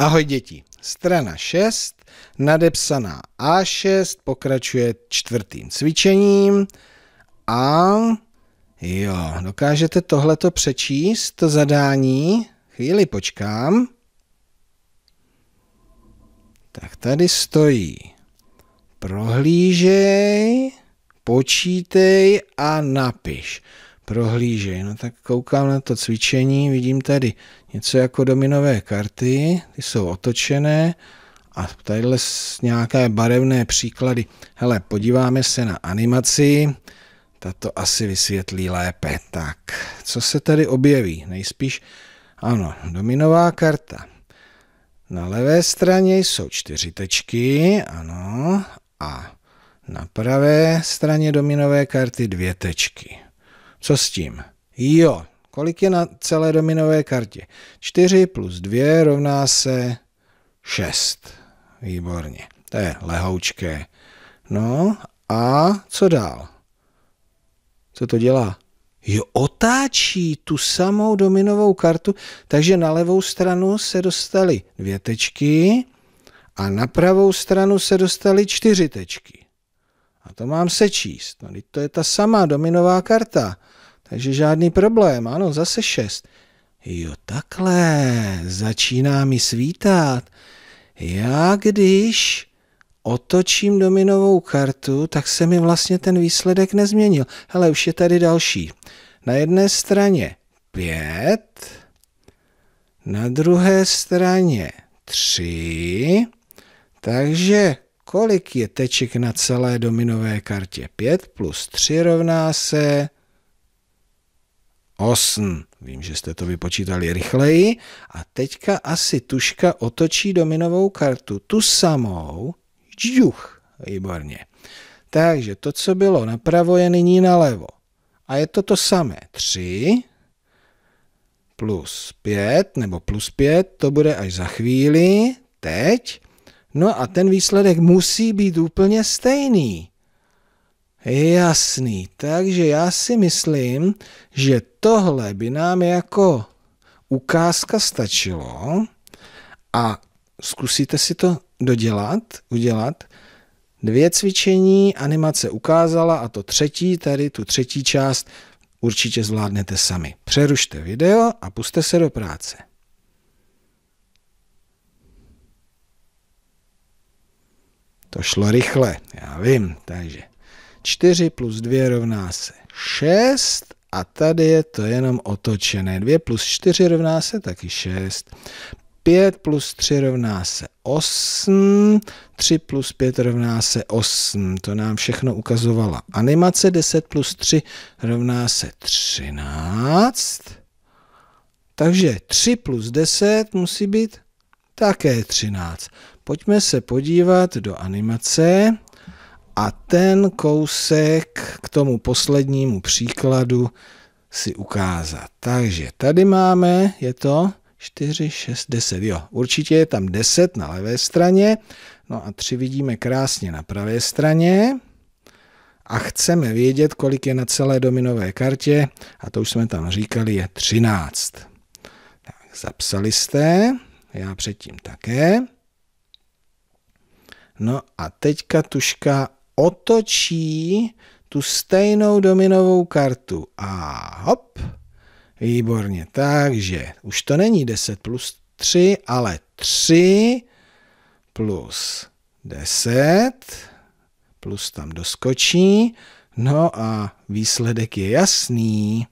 Ahoj děti. Strana 6, nadepsaná A6, pokračuje čtvrtým cvičením a jo, dokážete tohleto přečíst, to zadání? Chvíli počkám. Tak tady stojí. Prohlížej, počítej a napiš prohlížej. No tak koukám na to cvičení, vidím tady něco jako dominové karty, ty jsou otočené a tadyhle nějaké barevné příklady. Hele, podíváme se na animaci, tato asi vysvětlí lépe. Tak, co se tady objeví? Nejspíš, ano, dominová karta. Na levé straně jsou čtyři tečky, ano, a na pravé straně dominové karty dvě tečky. Co s tím? Jo, kolik je na celé dominové kartě? 4 plus 2 rovná se 6. Výborně. To je lehoučké. No a co dál? Co to dělá? Jo, otáčí tu samou dominovou kartu, takže na levou stranu se dostaly dvě tečky a na pravou stranu se dostaly čtyři tečky. A to mám sečíst. No, to je ta samá dominová karta. Takže žádný problém. Ano, zase šest. Jo, takhle. Začíná mi svítat. Já když otočím dominovou kartu, tak se mi vlastně ten výsledek nezměnil. Hele, už je tady další. Na jedné straně pět, na druhé straně tři, takže kolik je teček na celé dominové kartě. 5 plus 3 rovná se 8. Vím, že jste to vypočítali rychleji. A teďka asi tuška otočí dominovou kartu tu samou. Žduch, výborně. Takže to, co bylo napravo, je nyní nalevo. A je to to samé. 3 plus 5, nebo plus 5, to bude až za chvíli. Teď No a ten výsledek musí být úplně stejný. Jasný, takže já si myslím, že tohle by nám jako ukázka stačilo a zkusíte si to dodělat, udělat. Dvě cvičení animace ukázala a to třetí, tady tu třetí část určitě zvládnete sami. Přerušte video a puste se do práce. To šlo rychle, já vím, takže 4 plus 2 rovná se 6 a tady je to jenom otočené. 2 plus 4 rovná se taky 6. 5 plus 3 rovná se 8, 3 plus 5 rovná se 8, to nám všechno ukazovala animace, 10 plus 3 rovná se 13, takže 3 plus 10 musí být také 13. Pojďme se podívat do animace a ten kousek k tomu poslednímu příkladu si ukázat. Takže tady máme, je to 4, 6, 10, jo, určitě je tam 10 na levé straně, no a 3 vidíme krásně na pravé straně a chceme vědět, kolik je na celé dominové kartě a to už jsme tam říkali, je 13. Tak, zapsali jste já předtím také. No a teďka tuška otočí tu stejnou dominovou kartu a hop, výborně, takže už to není 10 plus 3, ale 3 plus 10, plus tam doskočí, no a výsledek je jasný,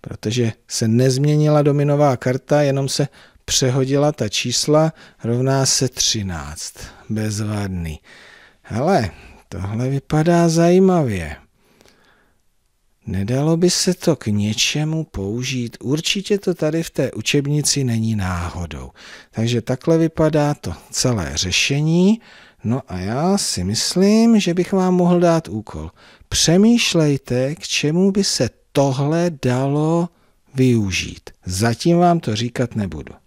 protože se nezměnila dominová karta, jenom se přehodila ta čísla, rovná se 13. Bezvadný. Hele, tohle vypadá zajímavě. Nedalo by se to k něčemu použít. Určitě to tady v té učebnici není náhodou. Takže takhle vypadá to celé řešení. No a já si myslím, že bych vám mohl dát úkol. Přemýšlejte, k čemu by se tohle dalo využít. Zatím vám to říkat nebudu.